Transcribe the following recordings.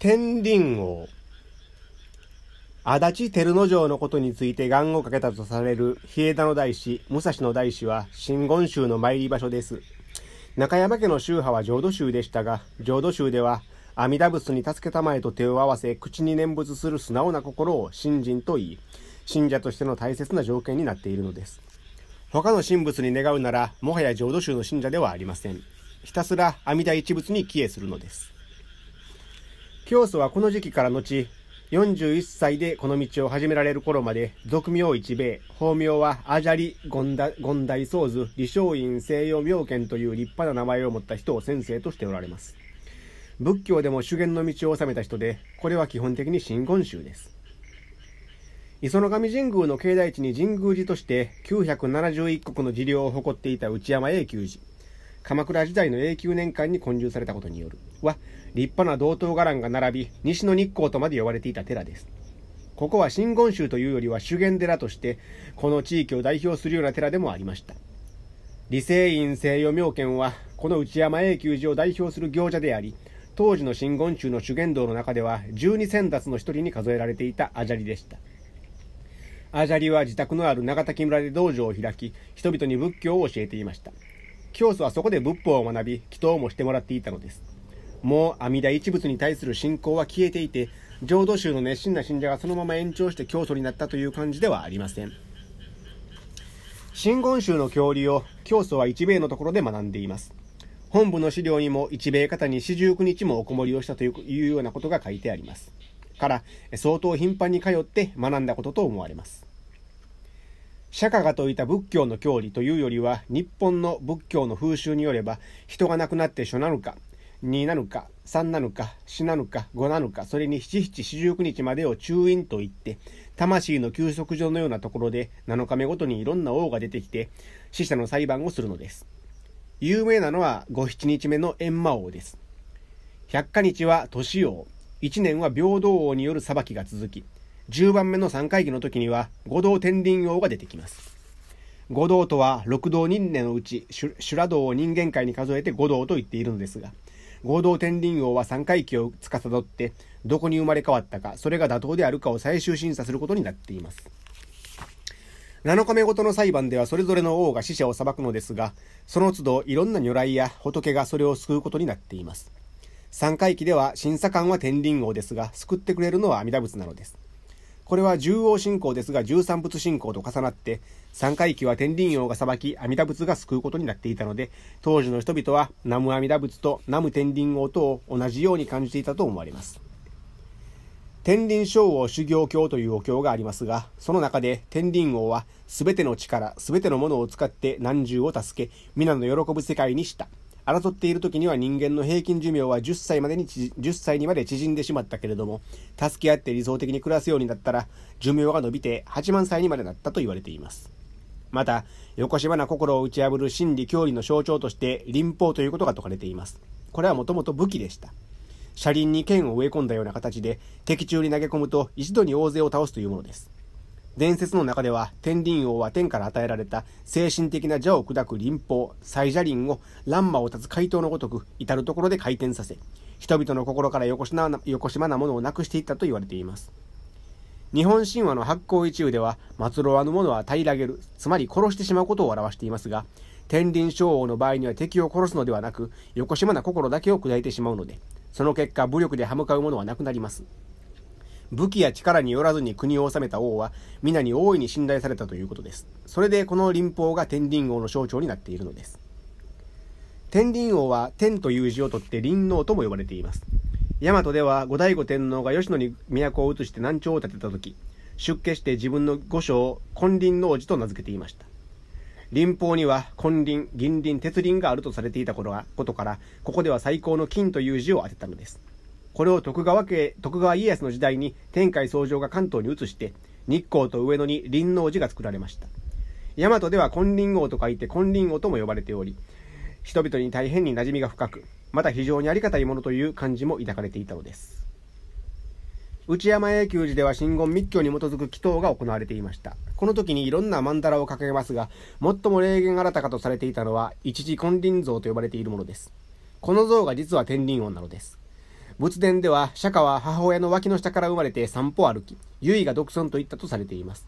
天輪王、足立照之丞のことについて願をかけたとされる日枝の大師、武蔵の大師は真言宗の参り場所です。中山家の宗派は浄土宗でしたが、浄土宗では阿弥陀仏に助けたまえと手を合わせ、口に念仏する素直な心を信心と言い、信者としての大切な条件になっているのです。他の神仏に願うなら、もはや浄土宗の信者ではありません。ひたすら阿弥陀一仏に帰依するのです。教祖はこの時期から後、41歳でこの道を始められる頃まで、俗名一米、法名はアジャリ・ゴンダ、ゴンダイ・ソーズ、李承院西洋妙見という立派な名前を持った人を先生としておられます。仏教でも修験の道を治めた人で、これは基本的に真言宗です。磯野神神宮の境内地に神宮寺として971国の寺領を誇っていた内山永久寺。鎌倉時代の永久年間に建立されたことによるは立派な道東伽藍が並び西の日光とまで呼ばれていた寺ですここは真言宗というよりは修験寺としてこの地域を代表するような寺でもありました李清院西洋妙見はこの内山永久寺を代表する行者であり当時の真言宗の修験道の中では十二千達の一人に数えられていたアジャリでしたアジャリは自宅のある長滝村で道場を開き人々に仏教を教えていました教祖はそこで仏法を学び、祈祷もしてもらっていたのです。もう阿弥陀一仏に対する信仰は消えていて、浄土宗の熱心な信者がそのまま延長して教祖になったという感じではありません。真言宗の教理を教祖は一米のところで学んでいます。本部の資料にも一米方に四十九日もおこもりをしたというようなことが書いてあります。から、相当頻繁に通って学んだことと思われます。釈迦が説いた仏教の教理というよりは日本の仏教の風習によれば人が亡くなって書なのか2なのか3なのか4なのか5なのかそれに七七四十九日までを中院といって魂の休息所のようなところで7日目ごとにいろんな王が出てきて死者の裁判をするのです有名なのは五七日目の閻魔王です百花日は年王一年は平等王による裁きが続き10番目の3回忌の時には五道天輪王が出てきます。五道とは六道人間のうち修羅道を人間界に数えて五道と言っているのですが、合同天輪王は三回忌を司って、どこに生まれ変わったか、それが妥当であるかを最終審査することになっています。7日目ごとの裁判ではそれぞれの王が死者を裁くのですが、その都度いろんな如来や仏がそれを救うことになっています。三回忌では審査官は天輪王ですが、救ってくれるのは阿弥陀仏なのです。これは縦横信仰ですが十三仏信仰と重なって三回忌は天輪王が裁き阿弥陀仏が救うことになっていたので当時の人々は南無阿弥陀仏と南無天輪王とを同じように感じていたと思われます。天輪聖王修行教というお経がありますが、その中で天輪王は全ての力、全てのものを使って南獣を助け、皆の喜ぶ世界にした。争っている時には人間の平均寿命は10歳までに10歳にまで縮んでしまったけれども助け合って理想的に暮らすようになったら寿命が伸びて8万歳にまでなったと言われていますまたよこしまな心を打ち破る真理教理の象徴として林法ということが説かれていますこれはもともと武器でした車輪に剣を植え込んだような形で敵中に投げ込むと一度に大勢を倒すというものです伝説の中では天輪王は天から与えられた精神的な邪を砕く臨法ャリンを乱魔を断つ怪盗のごとく至る所で回転させ人々の心からよこしまなものをなくしていったと言われています日本神話の発行一宙では末路はぬ者は平らげるつまり殺してしまうことを表していますが天輪将王の場合には敵を殺すのではなくよこしまな心だけを砕いてしまうのでその結果武力で歯向かう者はなくなります武器や力によらずに国を治めた王は皆に大いに信頼されたということです。それでこの林法が天林王の象徴になっているのです。天林王は天という字を取って林王とも呼ばれています。大和では後醍醐天皇が吉野に都を移して南朝を建てた時、出家して自分の御所を金林王子と名付けていました。林法には金林、銀林、鉄林があるとされていた頃は、ことから、ここでは最高の金という字を当てたのです。これを徳川家、徳川家康の時代に天海宗城が関東に移して、日光と上野に林王寺が作られました。大和では金輪王と書いて金輪王とも呼ばれており、人々に大変に馴染みが深く、また非常にありがたいものという漢字も抱かれていたのです。内山永久寺では真言密教に基づく祈祷が行われていました。この時にいろんな曼荼羅を掲げますが、最も霊言新たかとされていたのは、一時金輪像と呼ばれているものです。この像が実は天輪王なのです。仏殿では釈迦は母親の脇の下から生まれて散歩歩き、唯衣が独尊と言ったとされています。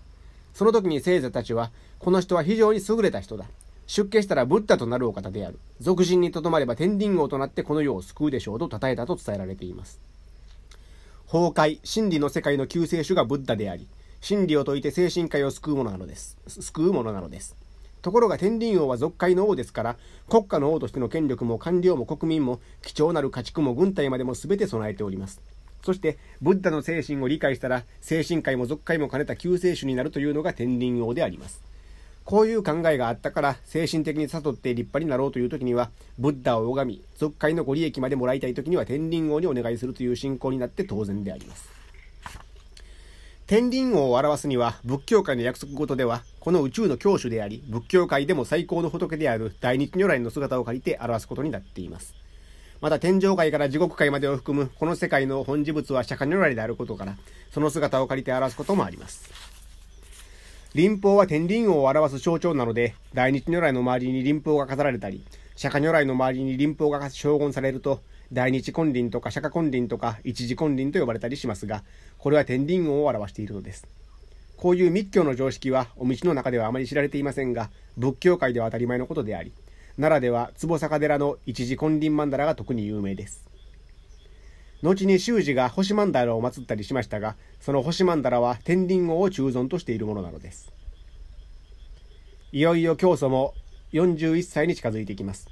その時に聖者たちは、この人は非常に優れた人だ。出家したらブッダとなるお方である。俗人にとどまれば天輪王となってこの世を救うでしょうと称えたと伝えられています。崩壊、真理の世界の救世主がブッダであり、真理を説いて精神界を救うものなのです。救うものなのです。ところが天輪王は俗界の王ですから、国家の王としての権力も官僚も国民も、貴重なる家畜も軍隊までも全て備えております。そして、ブッダの精神を理解したら、精神界も俗界も兼ねた救世主になるというのが天輪王であります。こういう考えがあったから、精神的に悟って立派になろうという時には、ブッダを拝み、俗界のご利益までもらいたい時には天輪王にお願いするという信仰になって当然であります。天輪王を表すには、仏教界の約束事では、この宇宙の教主であり、仏教界でも最高の仏である大日如来の姿を借りて表すことになっています。また天上界から地獄界までを含むこの世界の本事物は釈迦如来であることから、その姿を借りて表すこともあります。林法は天輪王を表す象徴なので、大日如来の周りに林法が飾られたり、釈迦如来の周りに林法が称言されると、大日金輪とか釈迦金輪とか一時金輪と呼ばれたりしますが、これは天輪王を表しているのです。こういう密教の常識はお道の中ではあまり知られていませんが、仏教界では当たり前のことであり、奈良では坪坂寺の一時金輪曼荼羅が特に有名です。後に修士が星曼荼羅を祀ったりしましたが、その星曼荼羅は天輪王を中尊としているものなのです。いよいよ教祖も41歳に近づいてきます。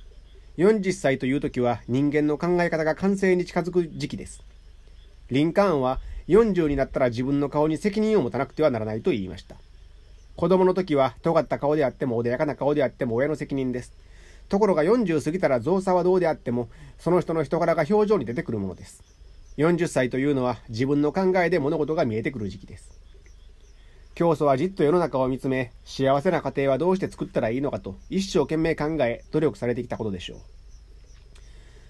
40歳という時は人間の考え方が完成に近づく時期です。リンカーンは40になったら自分の顔に責任を持たなくてはならないと言いました。子供の時は尖った顔であっても穏やかな顔であっても親の責任です。ところが40過ぎたら造作はどうであっても、その人の人柄が表情に出てくるものです。40歳というのは自分の考えで物事が見えてくる時期です。教祖はじっと世の中を見つめ、幸せな家庭はどうして作ったらいいのかと一生懸命考え、努力されてきたことでしょう。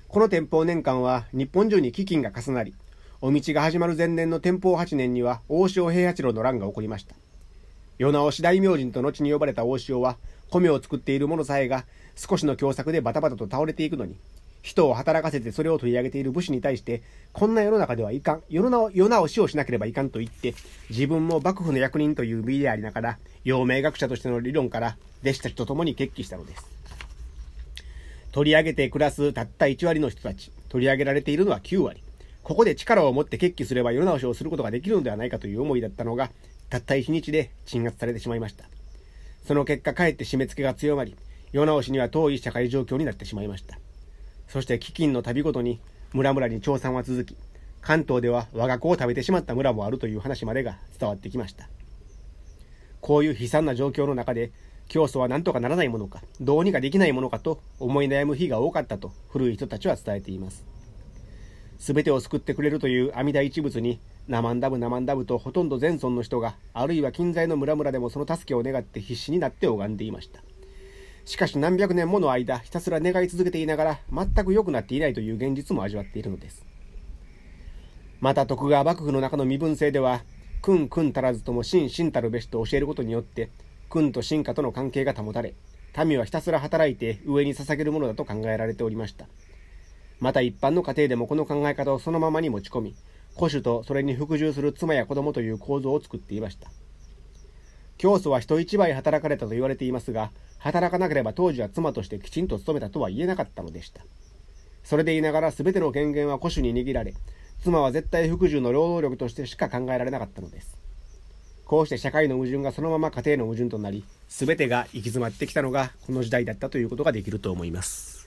この天保年間は日本中に飢饉が重なり、お道が始まる前年の天保8年には大塩平八郎の乱が起こりました。世直し大名人と後に呼ばれた大塩は、米を作っている者さえが少しの凶作でバタバタと倒れていくのに、人を働かせてそれを取り上げている武士に対して、こんな世の中ではいかん、世の世直しをしなければいかんと言って、自分も幕府の役人という身でありながら、陽明学者としての理論から弟子たちと共に決起したのです。取り上げて暮らすたった1割の人たち、取り上げられているのは9割。ここで力を持って決起すれば世直しをすることができるのではないかという思いだったのが、たった1日で鎮圧されてしまいました。その結果、かえって締め付けが強まり、世直しには遠い社会状況になってしまいました。そして飢饉の度ごとに、村々に調査は続き、関東では我が子を食べてしまった村もあるという話までが伝わってきました。こういう悲惨な状況の中で、教祖は何とかならないものか、どうにかできないものかと思い悩む日が多かったと古い人たちは伝えています。全てを救ってくれるという阿弥陀一物に、ナマンダブナマンダブとほとんど全村の人が、あるいは近在の村々でもその助けを願って必死になって拝んでいました。しかし何百年もの間、ひたすら願い続けていながら、全く良くなっていないという現実も味わっているのです。また徳川幕府の中の身分制では、君君足らずとも真真たるべしと教えることによって、君と臣下との関係が保たれ、民はひたすら働いて上に捧げるものだと考えられておりました。また一般の家庭でもこの考え方をそのままに持ち込み、古種とそれに服従する妻や子供という構造を作っていました。教祖は人一倍働かれたと言われていますが、働かなければ当時は妻としてきちんと勤めたとは言えなかったのでした。それでいながら全ての権限は古種に握られ、妻は絶対服従の労働力としてしか考えられなかったのです。こうして社会の矛盾がそのまま家庭の矛盾となり、全てが行き詰まってきたのがこの時代だったということができると思います。